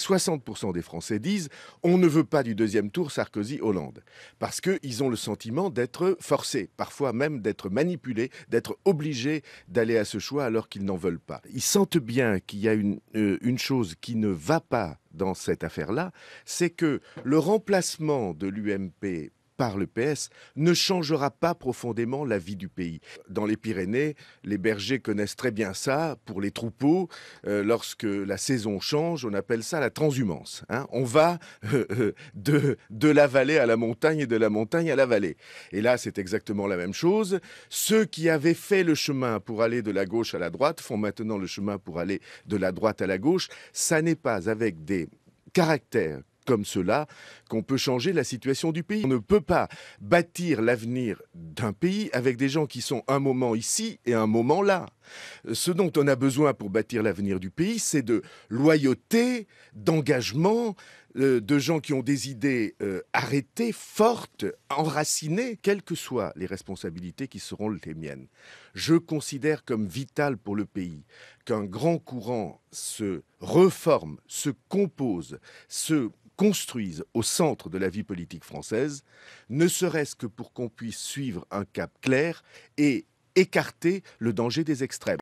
60% des Français disent on ne veut pas du deuxième tour Sarkozy-Hollande, parce qu'ils ont le sentiment d'être forcés, parfois même d'être manipulés, d'être obligés d'aller à ce choix alors qu'ils n'en veulent pas. Ils sentent bien qu'il y a une, euh, une chose qui ne va pas dans cette affaire-là, c'est que le remplacement de l'UMP par le PS ne changera pas profondément la vie du pays. Dans les Pyrénées, les bergers connaissent très bien ça pour les troupeaux. Euh, lorsque la saison change, on appelle ça la transhumance. Hein. On va euh, euh, de, de la vallée à la montagne et de la montagne à la vallée. Et là, c'est exactement la même chose. Ceux qui avaient fait le chemin pour aller de la gauche à la droite font maintenant le chemin pour aller de la droite à la gauche. Ça n'est pas avec des caractères comme cela qu'on peut changer la situation du pays. On ne peut pas bâtir l'avenir d'un pays avec des gens qui sont un moment ici et un moment là. Ce dont on a besoin pour bâtir l'avenir du pays, c'est de loyauté, d'engagement, euh, de gens qui ont des idées euh, arrêtées, fortes, enracinées, quelles que soient les responsabilités qui seront les miennes. Je considère comme vital pour le pays qu'un grand courant se reforme, se compose, se construise au centre de la vie politique française, ne serait-ce que pour qu'on puisse suivre un cap clair et écarter le danger des extrêmes.